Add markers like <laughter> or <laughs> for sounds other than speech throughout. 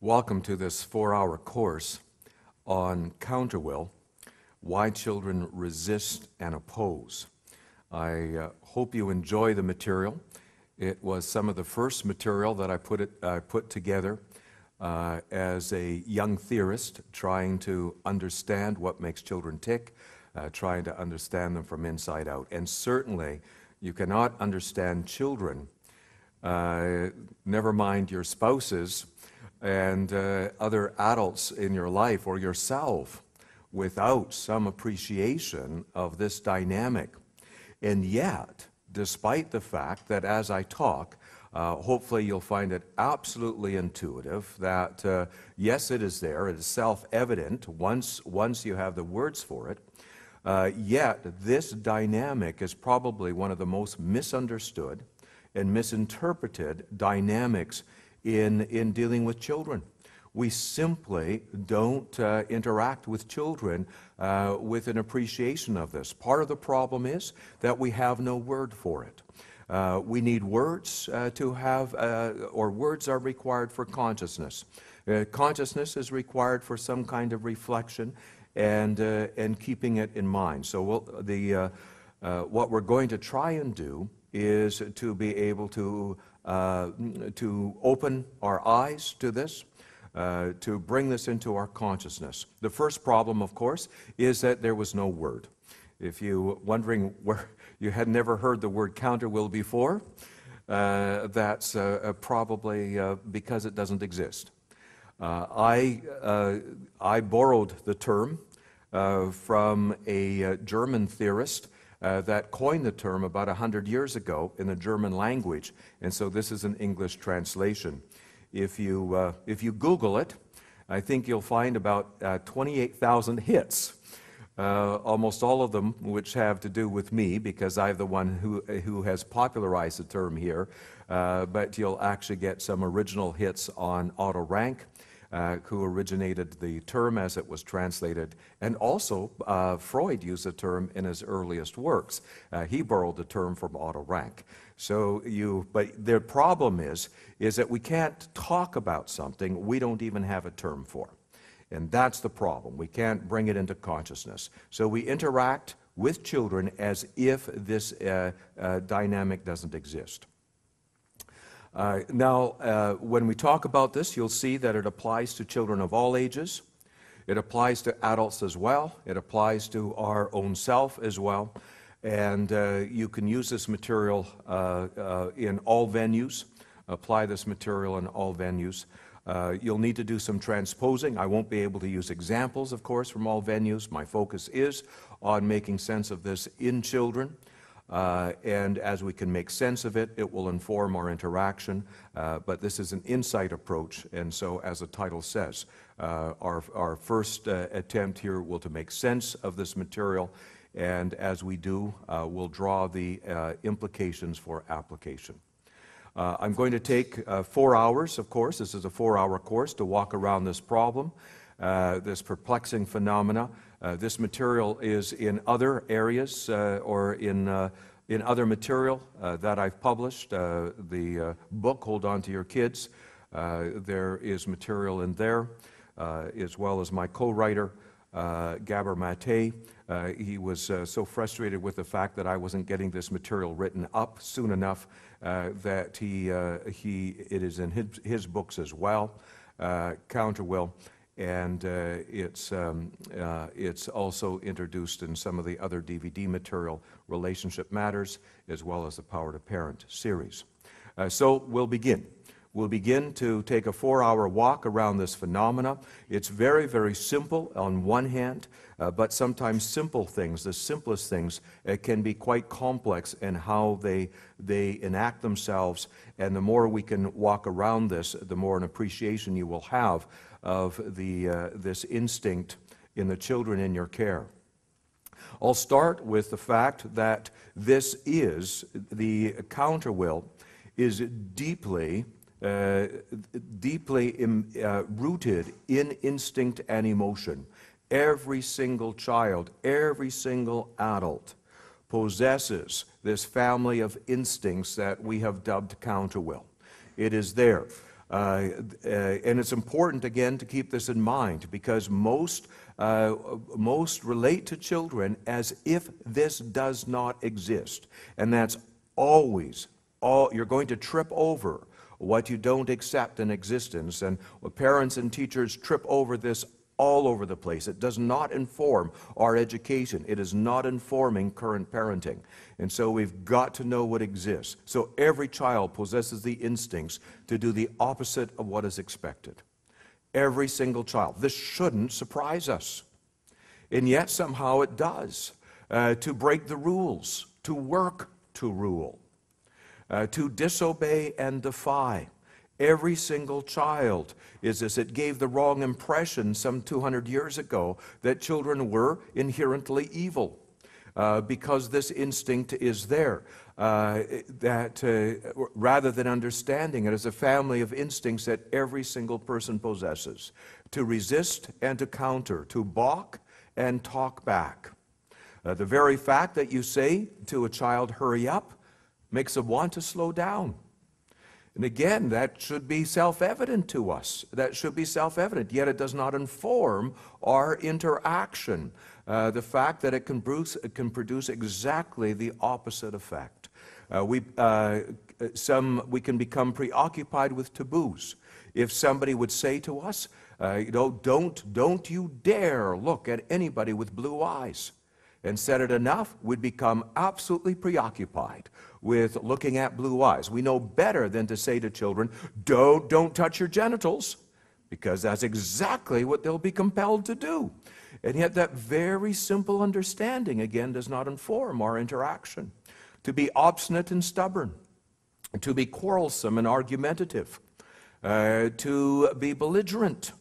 Welcome to this four hour course on counterwill why children resist and oppose. I uh, hope you enjoy the material. It was some of the first material that I put, it, uh, put together uh, as a young theorist trying to understand what makes children tick, uh, trying to understand them from inside out. And certainly, you cannot understand children, uh, never mind your spouses and uh, other adults in your life or yourself without some appreciation of this dynamic. And yet, despite the fact that as I talk, uh, hopefully you'll find it absolutely intuitive that uh, yes, it is there, it is self evident once, once you have the words for it. Uh, yet, this dynamic is probably one of the most misunderstood and misinterpreted dynamics in, in dealing with children. We simply don't uh, interact with children uh, with an appreciation of this. Part of the problem is that we have no word for it. Uh, we need words uh, to have, uh, or words are required for consciousness. Uh, consciousness is required for some kind of reflection and, and keeping it in mind. So we'll, the, what we're going to try and do is to be able to uh, to open our eyes to this, uh, to bring this into our consciousness. The first problem, of course, is that there was no word. If you are wondering where <laughs> you had never heard the word counterwill before, uh, that's uh, uh, probably because it doesn't exist. I, I borrowed the term from a German theorist uh, that coined the term about 100 years ago in the German language. And so this is an English translation. If you, uh, if you Google it, I think you'll find about uh, 28,000 hits. Uh, almost all of them which have to do with me because I'm the one who, who has popularized the term here. Uh, but you'll actually get some original hits on Auto Rank uh, who originated the term as it was translated. And also, uh, Freud used the term in his earliest works. Uh, he borrowed the term from Otto Rank. So you, but the problem is, is that we can't talk about something we don't even have a term for. And that's the problem. We can't bring it into consciousness. So we interact with children as if this uh, uh, dynamic doesn't exist. Uh, now, uh, when we talk about this, you'll see that it applies to children of all ages. It applies to adults as well. It applies to our own self as well. And uh, you can use this material uh, uh, in all venues, apply this material in all venues. Uh, you'll need to do some transposing. I won't be able to use examples, of course, from all venues. My focus is on making sense of this in children. Uh, and as we can make sense of it, it will inform our interaction. Uh, but this is an insight approach, and so, as the title says, uh, our, our first uh, attempt here will to make sense of this material, and as we do, uh, we'll draw the implications for application. I'm going to take four hours, of course, this is a four hour course to walk around this problem. Uh, this perplexing phenomena. Uh, this material is in other areas uh, or in, uh, in other material that I've published. the book, Hold On to Your Kids, there is material in there, as well as my co writer, Gabor Mate. Uh, he was uh, so frustrated with the fact that I wasn't getting this material written up soon enough uh, that he, he, it is in his, his books as well, will and uh, it's, um, uh, it's also introduced in some of the other DVD material, Relationship Matters, as well as the Power to Parent series. Uh, so we'll begin. We'll begin to take a four hour walk around this phenomena. It's very, very simple on one hand, uh, but sometimes simple things, the simplest things, uh, can be quite complex in how they, they enact themselves. And the more we can walk around this, the more an appreciation you will have of the, uh, this instinct in the children in your care. I'll start with the fact that this is the counter will is deeply, uh, deeply Im, um, uh, rooted in instinct and emotion. Every single child, every single adult possesses this family of instincts that we have dubbed counter will. It is there. Uh, uh, and it's important, again, to keep this in mind because most, uh, most relate to children as if this does not exist. And that's always, all, you're going to trip over what you don't accept in existence. And parents and teachers trip over this all over the place. It does not inform our education. It is not informing current parenting. And so we've got to know what exists. So every child possesses the instincts to do the opposite of what is expected. Every single child. This shouldn't surprise us. And yet somehow it does. Uh, to break the rules, to work to rule, uh, to disobey and defy Every single child is this. It gave the wrong impression some 200 years ago that children were inherently evil uh, because this instinct is there. Uh, that uh, rather than understanding it as a family of instincts that every single person possesses to resist and to counter, to balk and talk back. Uh, the very fact that you say to a child, hurry up, makes them want to slow down. And again, that should be self evident to us. That should be self evident, yet it does not inform our interaction. Uh, the fact that it can, produce, it can, produce, exactly the opposite effect. Uh, we, uh, some, we can become preoccupied with taboos. If somebody would say to us, uh, you know, don't, don't you dare look at anybody with blue eyes and said it enough we would become absolutely preoccupied with looking at blue eyes. We know better than to say to children, don't, don't touch your genitals, because that's exactly what they'll be compelled to do. And yet, that very simple understanding, again, does not inform our interaction. To be obstinate and stubborn, to be quarrelsome and argumentative, uh, to be belligerent,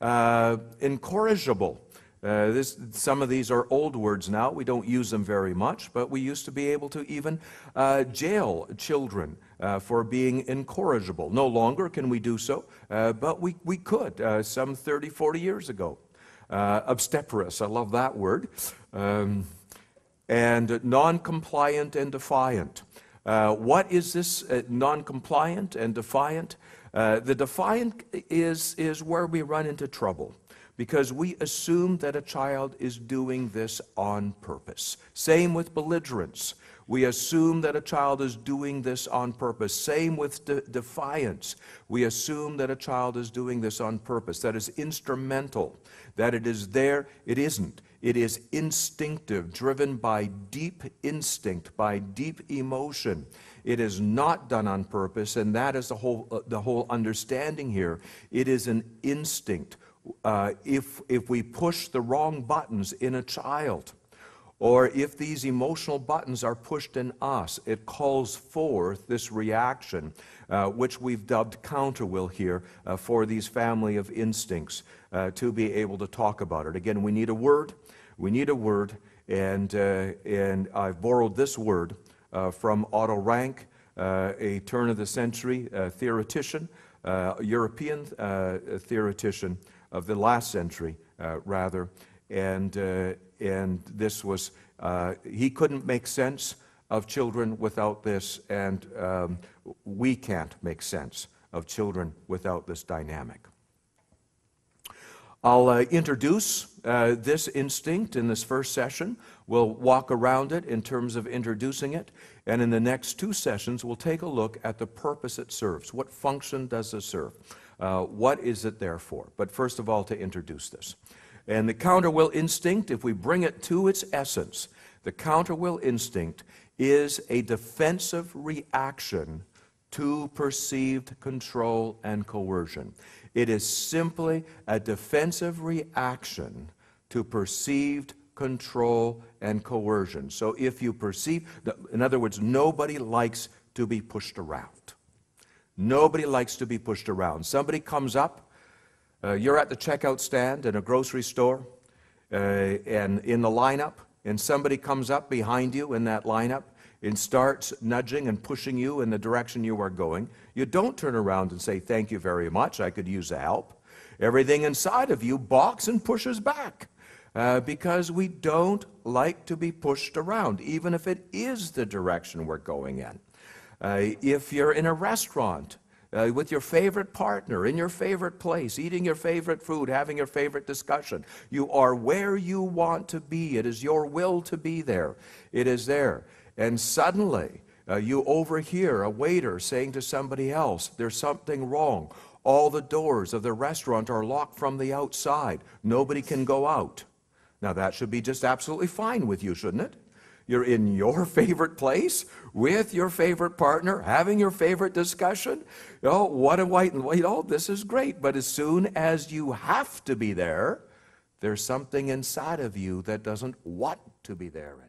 uh, incorrigible, uh, this, some of these are old words now. We don't use them very much, but we used to be able to even uh, jail children uh, for being incorrigible. No longer can we do so, uh, but we, we could uh, some 30, 40 years ago. Uh, obstreperous, I love that word. Um, and non compliant and defiant. what is this non compliant and defiant? the defiant is, is where we run into trouble because we assume that a child is doing this on purpose. Same with belligerence. We assume that a child is doing this on purpose. Same with de defiance. We assume that a child is doing this on purpose, that is instrumental, that it is there. It isn't. It is instinctive, driven by deep instinct, by deep emotion. It is not done on purpose, and that is the whole, uh, the whole understanding here. It is an instinct uh, if, if we push the wrong buttons in a child, or if these emotional buttons are pushed in us, it calls forth this reaction, uh, which we've dubbed counterwill here uh, for these family of instincts uh, to be able to talk about it. Again, we need a word. We need a word, and, uh, and I've borrowed this word uh, from Otto Rank, a turn of the century theoretician, European theoretician of the last century, uh, rather. And, uh, and this was, uh, he couldn't make sense of children without this, and um, we can't make sense of children without this dynamic. I'll uh, introduce uh, this instinct in this first session. We'll walk around it in terms of introducing it. And in the next two sessions, we'll take a look at the purpose it serves. What function does it serve? Uh, what is it there for? But first of all, to introduce this. And the counterwill instinct, if we bring it to its essence, the counterwill instinct is a defensive reaction to perceived control and coercion. It is simply a defensive reaction to perceived control, and coercion. So if you perceive, in other words, nobody likes to be pushed around. Nobody likes to be pushed around. Somebody comes up, uh, you're at the checkout stand in a grocery store, uh, and in the lineup, and somebody comes up behind you in that lineup and starts nudging and pushing you in the direction you are going, you don't turn around and say, Thank you very much, I could use the help. Everything inside of you balks and pushes back. Uh, because we don't like to be pushed around, even if it is the direction we're going in. Uh, if you're in a restaurant uh, with your favorite partner, in your favorite place, eating your favorite food, having your favorite discussion, you are where you want to be. It is your will to be there. It is there. And suddenly, uh, you overhear a waiter saying to somebody else, There's something wrong. All the doors of the restaurant are locked from the outside. Nobody can go out. Now, that should be just absolutely fine with you, shouldn't it? You're in your <laughs> favorite place with your favorite partner, having your favorite discussion. Oh, what a white and white. Oh, this is great. But as soon as you have to be there, there's something inside of you that doesn't want to be there